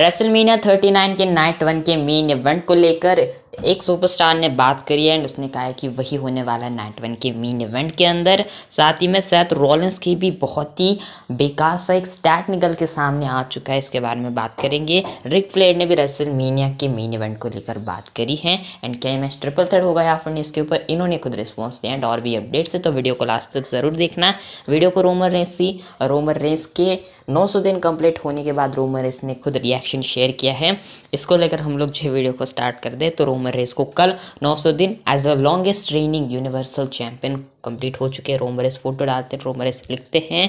thirty 39 के night one के main event को लेकर एक सुपरस्टार ने बात करी है एंड उसने कहा है कि वही होने वाला है नाइट वन के मेन इवेंट के अंदर साथ ही में सैथ रॉलिंस की भी बहुत ही बेकार सा एक स्टैट निकल के सामने आ चुका है इसके बारे में बात करेंगे रिक फ्लेयर ने भी रसल मीनिया के मेन इवेंट को लेकर बात करी है एंड क्या मैच ट्रिपल थर्ड होगा या फिर इसके ऊपर इन्होंने खुद रिस्पॉन्स दिया एंड और भी अपडेट्स है तो वीडियो को लास्ट तक ज़रूर देखना वीडियो को रोमर रेस सी रोमर रेस के नौ दिन कंप्लीट होने के बाद रोमर रेस ने खुद रिएक्शन रिएक्शन शेयर किया है इसको लेकर हम लोग जो वीडियो को स्टार्ट कर दे तो रोमन रेस को कल 900 दिन as the longest reigning universal champion complete हो चुके हैं रोमन रेस फोटो डालते हैं रोमन रेस लिखते हैं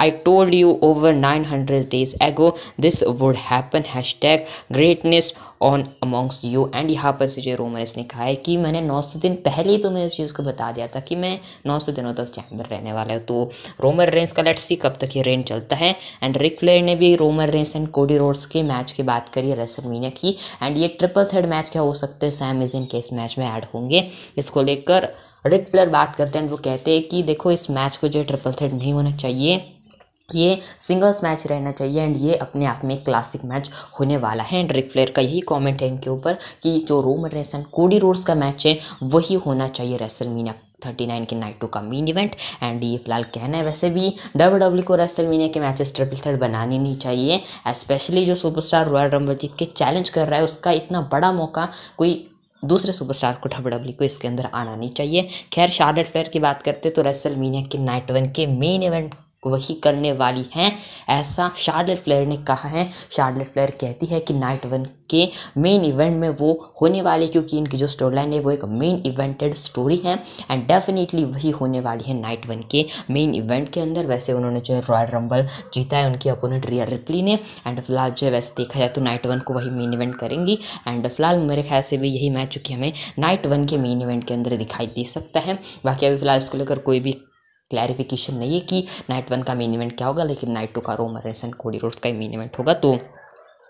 I told you over nine hundred days ago this would happen hashtag greatness on amongst you and यहाँ पर से जो रोमरस ने कहा है कि मैंने नौ सौ दिन पहले ही तो मैं इस चीज़ को बता दिया था कि मैं नौ सौ दिनों तक चैम्बर रहने वाला हूँ तो रोमर रेंस का लेट्स सी कब तक ये रेन चलता है एंड रिकलेयर ने भी Roman Reigns and Cody Rhodes के मैच की बात करी मीना की एंड ये ट्रिपल थर्ड मैच क्या हो सकते हैं सैम इजिन के इस मैच में ऐड होंगे इसको लेकर रिक प्लेयर बात करते हैं वो कहते हैं कि देखो इस मैच को जो है ट्रिपल थर्ड नहीं होना चाहिए ये सिंगल्स मैच रहना चाहिए एंड ये अपने आप में क्लासिक मैच होने वाला है एंड रिक फ्लेयर का यही कमेंट है इनके ऊपर कि जो Roman Reigns and Cody Rhodes का मैच है वही होना चाहिए रेसल मीना थर्टी नाइन के नाइट टू का मेन इवेंट एंड ये फिलहाल कहना है वैसे भी डब्ल्यू डब्ल्यू e को रेसल मीनिया के मैचेस ट्रिपल थर्ड बनाने नहीं चाहिए स्पेशली जो सुपरस्टार रॉयल रंबल जीत के चैलेंज कर रहा है उसका इतना बड़ा मौका कोई दूसरे सुपरस्टार को डब्ल्यू डब्ल्यू e को इसके अंदर आना नहीं चाहिए खैर शार्लेट फ्लेयर की बात करते तो रेसल मीनिया के नाइट वन के मेन इवेंट वही करने वाली हैं ऐसा शार्लेट फ्लेयर ने कहा है शार्लेट फ्लेयर कहती है कि नाइट वन के मेन इवेंट में वो होने वाले क्योंकि इनकी जो स्टोरी लाइन है वो एक मेन इवेंटेड स्टोरी है एंड डेफिनेटली वही होने वाली है नाइट वन के मेन इवेंट के अंदर वैसे उन्होंने जो है रॉयल रंबल जीता है उनकी अपोनेंट रिया रिपली ने एंड फिलहाल जो है वैसे देखा जाए तो नाइट वन को वही मेन इवेंट करेंगी एंड फिलहाल मेरे ख्याल से भी यही मैच चूँकि हमें नाइट वन के मेन इवेंट के अंदर दिखाई दे सकता है बाकी अभी फिलहाल इसको लेकर कोई भी क्लैरिफिकेशन नहीं है कि नाइट वन का मेन इवेंट क्या होगा लेकिन नाइट टू का रोमर एंड कोडी रोड्स का मेन इवेंट होगा तो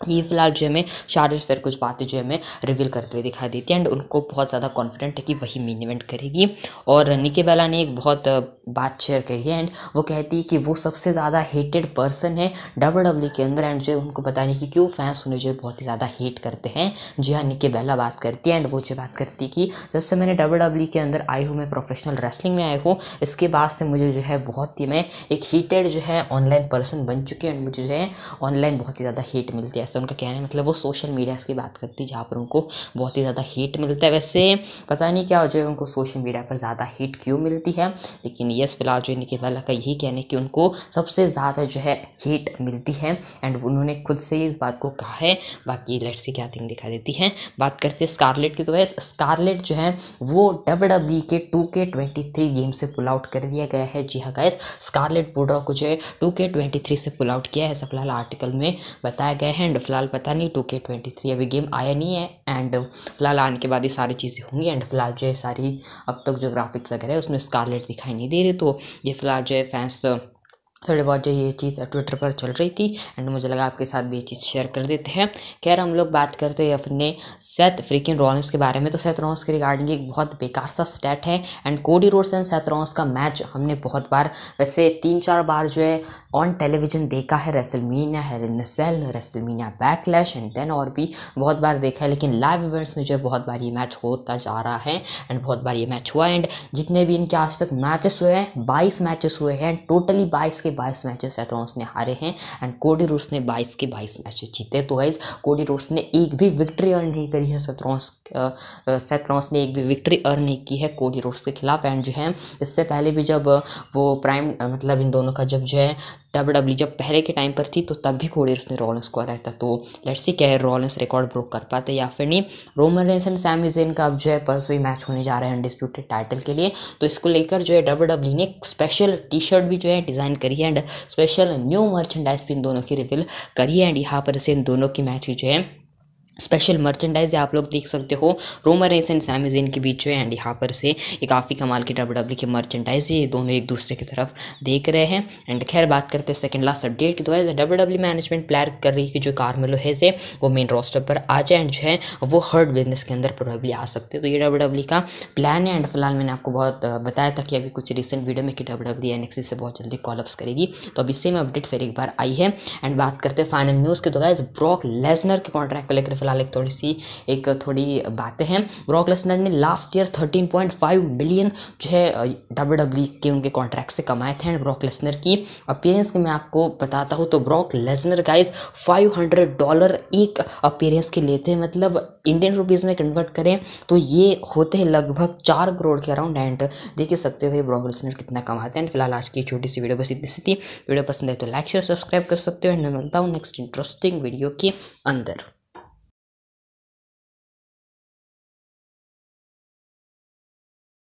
ये फिलहाल जो हमें शार्लिट फेयर कुछ बातें जो हमें रिवील करते हुए दिखाई देती है एंड उनको बहुत ज़्यादा कॉन्फिडेंट है कि वही मेन इवेंट करेगी और निके बेला ने एक बहुत बात शेयर करी है एंड वो कहती है कि वो सबसे ज़्यादा हेटेड पर्सन है डब्ल्यू डब्ल्यू e के अंदर एंड जो उनको पता नहीं कि क्यों फैंस उन्हें जो बहुत ही ज़्यादा हेट करते हैं जी हाँ निकी बेला बात करती है एंड वो जो बात करती है कि जब से मैंने डब्ल्यू डब्ल्यू e के अंदर आई हूँ मैं प्रोफेशनल रेसलिंग में आई हूँ इसके बाद से मुझे जो है बहुत ही मैं एक हीटेड जो है ऑनलाइन पर्सन बन चुकी है एंड मुझे जो है ऑनलाइन बहुत ही ज़्यादा हीट मिलती है ऐसा उनका कहना है मतलब वो सोशल मीडिया की बात करती है जहाँ पर उनको बहुत ही ज़्यादा हीट मिलता है वैसे पता नहीं क्या जो है उनको सोशल मीडिया पर ज़्यादा हीट क्यों मिलती है लेकिन आई फिलहाल जो इनके वाला का यही कहना है कि उनको सबसे ज़्यादा जो है हेट मिलती है एंड उन्होंने खुद से इस बात को कहा है बाकी लेट्स से क्या थिंग दिखा देती है बात करते हैं स्कारलेट की तो है स्कारलेट जो है वो डब्ल्यू डब्ल्यू e के two K twenty three game से पुल आउट कर दिया गया है जी हाँ गैस स्कारलेट बोर्डा को जो है टू के ट्वेंटी थ्री से पुल आउट किया है ऐसा फिलहाल आर्टिकल में बताया गया है एंड फिलहाल पता नहीं टू के ट्वेंटी थ्री अभी गेम आया नहीं है एंड फिलहाल आने के बाद ये सारी चीज़ें होंगी एंड फिलहाल जो है सारी अब तक जो ग्राफिक्स वगैरह है उसमें स्कारलेट दिखाई नहीं दे espírito de Filadélfia थोड़ी बहुत जो ये चीज़ ट्विटर पर चल रही थी एंड मुझे लगा आपके साथ भी ये चीज़ शेयर कर देते हैं खैर हम लोग बात करते हैं अपने सेथ फ्रीकिन रॉन्स के बारे में तो सेथ रॉन्स के रिगार्डिंग एक बहुत बेकार सा स्टैट है and Cody Rhodes and Seth Rollins का मैच हमने बहुत बार वैसे तीन चार बार जो है ऑन टेलीविजन देखा है WrestleMania hell in a cell WrestleMania backlash and then और भी बहुत बार देखा है लेकिन लाइव इवेंट्स में जो है बहुत बार ये मैच होता जा रहा है एंड बहुत बार ये मैच हुआ एंड जितने भी इनके आज तक मैचेस हुए हैं बाईस मैचेस हुए हैं एंड टोटली बाईस के के बाईस मैचेस एथरॉन्स तो ने हारे हैं एंड कोडी रूस ने बाईस के बाईस मैचेस जीते तो गाइज कोडी रूस ने एक भी विक्ट्री अर्न नहीं करी है सेथरॉन्स सेथरॉन्स uh, uh, ने एक भी विक्ट्री अर्न नहीं की है कोडी रूस के खिलाफ एंड जो है इससे पहले भी जब uh, वो प्राइम मतलब इन दोनों का जब जो है डब्ल्यू डब्ल्यू e जब पहले के टाइम पर थी तो तब भी कोडी रूस ने रॉलेंस को हराया था तो लेट्स सी क्या है रॉलेंस रिकॉर्ड ब्रोक कर पाते या फिर नहीं Roman Reigns and Sami Zayn का अब जो है परसों ही मैच होने जा रहा है अनडिस्प्यूटेड टाइटल के लिए तो इसको लेकर जो है डब्ल्यू डब्ल्यू e ने स्पेशल टी शर्ट भी जो है डिज़ाइन करी रही है एंड स्पेशल न्यू मर्चेंडाइज भी इन दोनों की रिविल करी है एंड यहाँ पर से इन दोनों की मैच जो है स्पेशल मर्चेंडाइज आप लोग देख सकते हो रोमर रेस एंड सैमजिन के बीच है एंड यहाँ पर से ये काफ़ी कमाल की डब्ल्यू डब्ल्यू के मर्चेंडाइज ये दोनों एक दूसरे की तरफ देख रहे हैं एंड खैर बात करते हैं सेकंड लास्ट अपडेट की तो है डब्ल्यू डब्ल्यू मैनेजमेंट प्लान कर रही है कि जो कार्मेलो है से वो मेन रोस्टर पर आ जाए एंड जो है वो हर्ड बिजनेस के अंदर प्रोबेबली आ सकते हैं तो ये डब्ल्यू डब्ल्यू का प्लान है एंड फिलहाल मैंने आपको बहुत बताया था कि अभी कुछ रिसेंट वीडियो में कि डब्ल्यू डब्ल्यू एन से बहुत जल्दी कॉलअप्स करेगी तो अभी सेम अपडेट फिर एक बार आई है एंड बात करते हैं फाइनल न्यूज़ की तो गाइज ब्रॉक लेजनर के कॉन्ट्रैक्ट को लेकर फिलहाल एक थोड़ी सी एक थोड़ी बातें हैं ब्रॉक लेसनर ने लास्ट ईयर 13.5 मिलियन जो है डब्ल्यू डब्ल्यू e के उनके कॉन्ट्रैक्ट से कमाए थे एंड ब्रॉक लेसनर की अपीयरेंस की मैं आपको बताता हूँ तो ब्रॉक लेसनर गाइज 500 डॉलर एक अपीयरेंस के लेते हैं मतलब इंडियन रुपीज़ में कन्वर्ट करें तो ये होते हैं लगभग चार करोड़ के अराउंड एंड देख सकते हो ब्रॉक लेसनर कितना कमाते हैं फिलहाल आज की छोटी सी वीडियो बस इतनी सी थी वीडियो पसंद है तो लाइक शेयर सब्सक्राइब कर सकते हो एंड मैं मिलता हूँ नेक्स्ट इंटरेस्टिंग वीडियो के अंदर